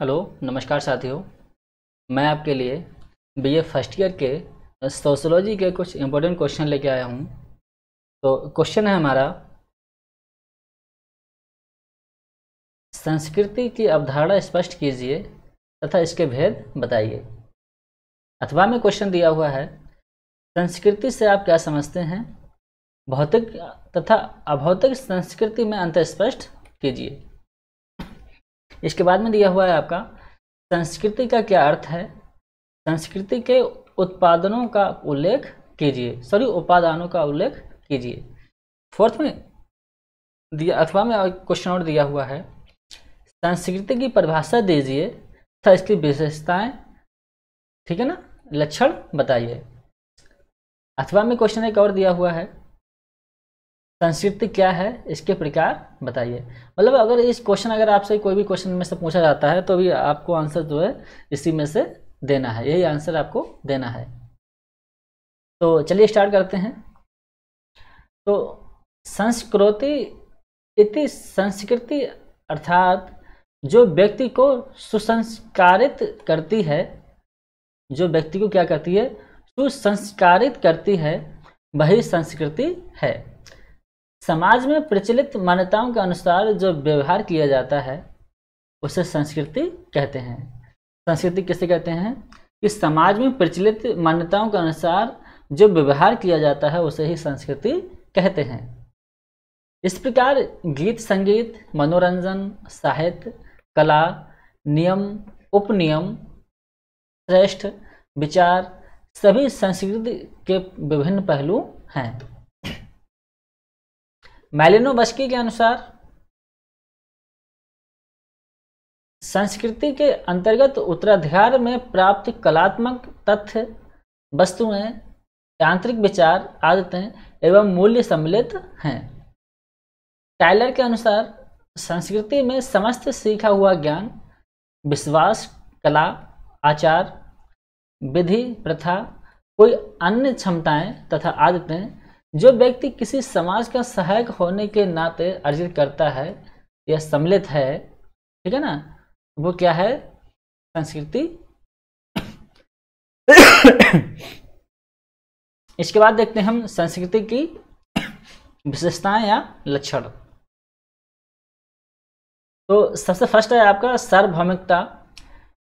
hello नमस्कार साथियों मैं आपके लिए बीए फर्स्ट ईयर के सोशोलॉजी के कुछ इम्पोर्टेंट क्वेश्चन लेके आया हूँ तो क्वेश्चन है हमारा संस्कृति की अवधारणा स्पष्ट कीजिए तथा इसके भेद बताइए अथवा में क्वेश्चन दिया हुआ है संस्कृति से आप क्या समझते हैं भौतिक तथा अभौतिक संस्कृति में अंतर स्पष्ट कीजिए इसके बाद में दिया हुआ है आपका संस्कृति का क्या अर्थ है संस्कृति के उत्पादनों का उल्लेख कीजिए सॉरी उपादानों का उल्लेख कीजिए फोर्थ में दिया अथवा में क्वेश्चन और दिया हुआ है संस्कृति की परिभाषा दीजिए तथा इसकी विशेषताएं ठीक है ना लक्षण बताइए अथवा में क्वेश्चन एक और दिया हुआ है संक्षिप्त क्या है इसके प्रकार बताइए मतलब अगर इस क्वेश्चन अगर आपसे कोई भी क्वेश्चन में से पूछा जाता है तो भी आपको आंसर जो है इसी में से देना है यही आंसर आपको देना है तो चलिए स्टार्ट करते हैं तो संस्कृति इति संस्कृति अर्थात जो व्यक्ति को सुसंस्कारित करती है जो व्यक्ति को क्या करती है सुसंस्कारित करती है वही संस्कृति है समाज में प्रचलित मान्यताओं के अनुसार जो व्यवहार किया जाता है उसे संस्कृति कहते हैं संस्कृति किसे कहते हैं कि समाज में प्रचलित मान्यताओं के अनुसार जो व्यवहार किया जाता है उसे ही संस्कृति कहते हैं इस प्रकार गीत संगीत मनोरंजन साहित्य कला नियम उपनियम श्रेष्ठ विचार सभी संस्कृति के विभिन्न पहलू हैं मैलिनो बस्की के अनुसार संस्कृति के अंतर्गत उत्तराधिकार में प्राप्त कलात्मक तथ्य वस्तुएं यांत्रिक विचार आदतें एवं मूल्य सम्मिलित हैं टाइलर के अनुसार संस्कृति में समस्त सीखा हुआ ज्ञान विश्वास कला आचार विधि प्रथा कोई अन्य क्षमताएं तथा आदतें जो व्यक्ति किसी समाज का सहायक होने के नाते अर्जित करता है या सम्मिलित है ठीक है ना वो क्या है संस्कृति इसके बाद देखते हैं हम संस्कृति की विशेषताएं या लक्षण तो सबसे फर्स्ट है आपका सार्वभौमिकता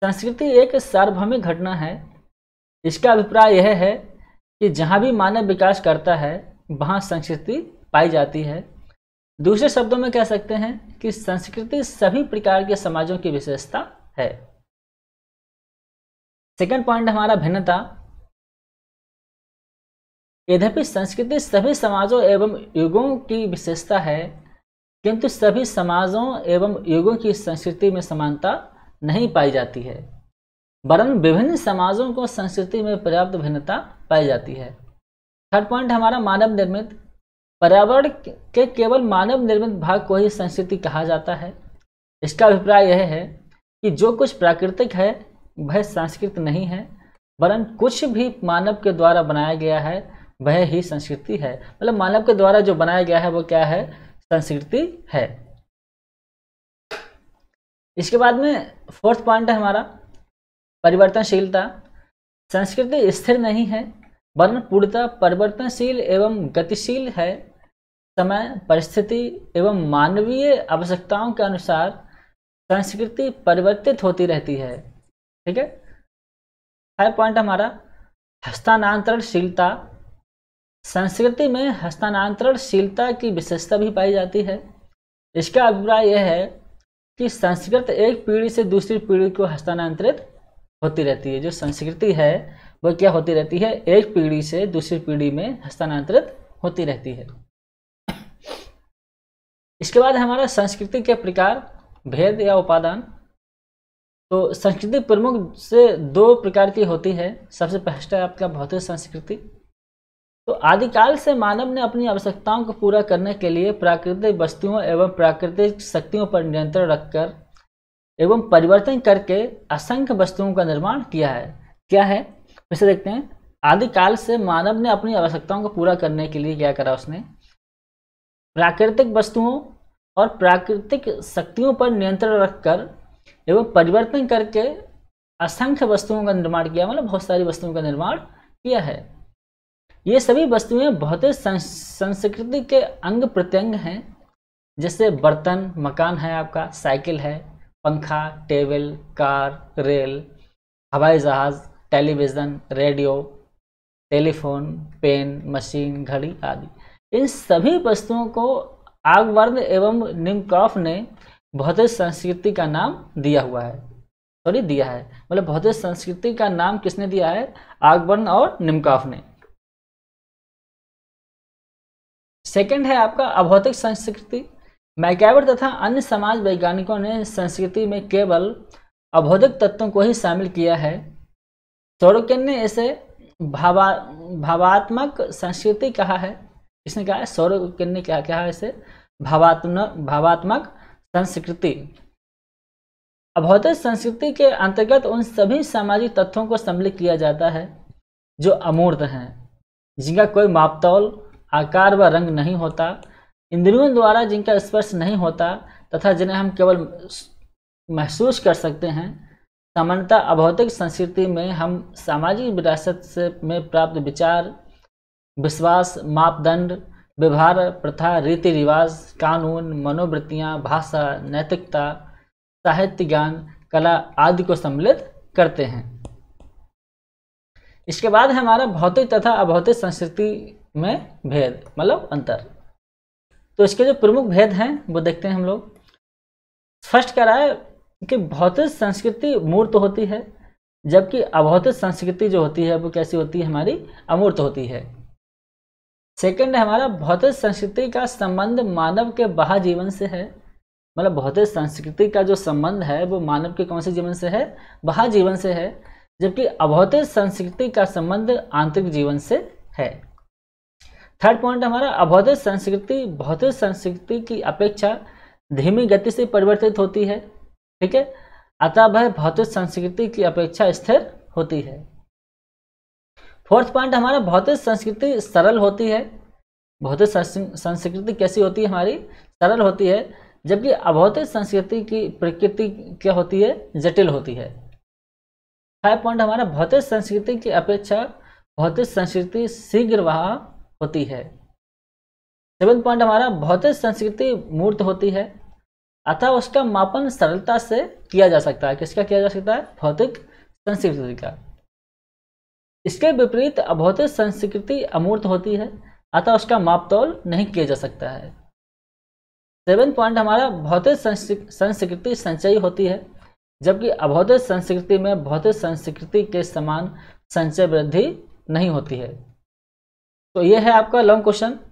संस्कृति एक सार्वभौमिक घटना है इसका अभिप्राय यह है कि जहाँ भी मानव विकास करता है वहाँ संस्कृति पाई जाती है दूसरे शब्दों में कह सकते हैं कि संस्कृति सभी प्रकार के समाजों की विशेषता है सेकंड पॉइंट हमारा भिन्नता यद्यपि संस्कृति सभी समाजों एवं युगों की विशेषता है किंतु सभी समाजों एवं युगों की संस्कृति में समानता नहीं पाई जाती है वरन विभिन्न समाजों को संस्कृति में पर्याप्त भिन्नता पाई जाती है थर्ड पॉइंट हमारा मानव निर्मित पर्यावरण के केवल मानव निर्मित भाग को ही संस्कृति कहा जाता है इसका अभिप्राय यह है कि जो कुछ प्राकृतिक है वह संस्कृत नहीं है वरन कुछ भी मानव के द्वारा बनाया गया है वह ही संस्कृति है मतलब मानव के द्वारा जो बनाया गया है वो क्या है संस्कृति है इसके बाद में फोर्थ पॉइंट है हमारा परिवर्तनशीलता संस्कृति स्थिर नहीं है वर्ण पूर्णतः परिवर्तनशील एवं गतिशील है समय परिस्थिति एवं मानवीय आवश्यकताओं के अनुसार संस्कृति परिवर्तित होती रहती है ठीक है फाइव पॉइंट हमारा हस्तानांतरणशीलता संस्कृति में हस्तानांतरणशीलता की विशेषता भी पाई जाती है इसका अभिप्राय यह है कि संस्कृत एक पीढ़ी से दूसरी पीढ़ी को हस्तानांतरित होती रहती है जो संस्कृति है वह क्या होती रहती है एक पीढ़ी से दूसरी पीढ़ी में हस्तांतरित होती रहती है इसके बाद हमारा संस्कृति के प्रकार भेद या उपादान तो संस्कृति प्रमुख से दो प्रकार की होती है सबसे पहले आपका भौतिक संस्कृति तो आदिकाल से मानव ने अपनी आवश्यकताओं को पूरा करने के लिए प्राकृतिक वस्तुओं एवं प्राकृतिक शक्तियों पर नियंत्रण रखकर एवं परिवर्तन करके असंख्य वस्तुओं का निर्माण किया है क्या है वैसे देखते हैं आदिकाल से मानव ने अपनी आवश्यकताओं को पूरा करने के लिए क्या करा उसने प्राकृतिक वस्तुओं और प्राकृतिक शक्तियों पर नियंत्रण रखकर एवं परिवर्तन करके असंख्य वस्तुओं का निर्माण किया मतलब बहुत सारी वस्तुओं का निर्माण किया है ये सभी वस्तुएं ही संस्कृति के अंग प्रत्यंग हैं जैसे बर्तन मकान है आपका साइकिल है पंखा टेबल कार रेल हवाई जहाज़ television radio telephone pen machine घड़ी आदि इन सभी वस्तुओं को आगवर्ण एवं निमकॉफ ने भौतिक संस्कृति का नाम दिया हुआ है सॉरी दिया है मतलब भौतिक संस्कृति का नाम किसने दिया है आगवर्ण और निमकॉफ ने सेकंड है आपका अभौतिक संस्कृति मैकेवर तथा अन्य समाज वैज्ञानिकों ने संस्कृति में केवल अभौतिक तत्वों को ही शामिल किया है सौरकेन ने इसे भावा भावात्मक संस्कृति कहा है इसने कहा है सौरकेन ने क्या कहा है इसे भावात्मक भावात्मक संस्कृति अभौतिक संस्कृति के अंतर्गत उन सभी सामाजिक तत्वों को सम्मिलित किया जाता है जो अमूर्त हैं जिनका कोई मापतौल आकार व रंग नहीं होता इंद्रियों द्वारा जिनका स्पर्श नहीं होता तथा जिन्हें हम केवल महसूस कर सकते हैं सामान्यतः अभौतिक संस्कृति में हम सामाजिक विरासत से में प्राप्त विचार विश्वास मापदंड व्यवहार प्रथा रीति रिवाज कानून मनोवृत्तियाँ भाषा नैतिकता साहित्य ज्ञान कला आदि को सम्मिलित करते हैं इसके बाद हमारा भौतिक तथा अभौतिक संस्कृति में भेद मतलब अंतर तो इसके जो प्रमुख भेद हैं वो देखते हैं हम लोग फर्स्ट कह रहा है कि भौतिक संस्कृति मूर्त होती है जबकि अभौतिक संस्कृति जो होती है वो कैसी होती है हमारी अमूर्त होती है सेकंड है हमारा भौतिक संस्कृति का संबंध मानव के बाह्य जीवन से है मतलब भौतिक संस्कृति का जो संबंध है वो मानव के कौन से जीवन से है बाह्य जीवन से है जबकि अभौतिक संस्कृति का संबंध आंतरिक जीवन से है थर्ड पॉइंट हमारा अभौतिक संस्कृति भौतिक संस्कृति की अपेक्षा धीमी गति से परिवर्तित होती है ठीक है अतः वह भौतिक संस्कृति की अपेक्षा स्थिर होती है फोर्थ पॉइंट हमारा भौतिक संस्कृति सरल होती है भौतिक संस्कृति कैसी होती है हमारी सरल होती है जबकि अभौतिक संस्कृति की प्रकृति क्या होती है जटिल होती है फाइव पॉइंट हमारा भौतिक संस्कृति की अपेक्षा भौतिक संस्कृति शीघ्र वहा होती है सेवन पॉइंट हमारा भौतिक संस्कृति मूर्त होती है अतः उसका मापन सरलता से किया जा सकता है किसका किया जा सकता है भौतिक संस्कृति का इसके विपरीत अभौतिक संस्कृति अमूर्त होती है अतः उसका मापतौल नहीं किया जा सकता है सेवन पॉइंट हमारा भौतिक संस्कृति संचयी होती है जबकि अभौतिक संस्कृति में भौतिक संस्कृति के समान संचय वृद्धि नहीं होती है तो ये है आपका लॉन्ग क्वेश्चन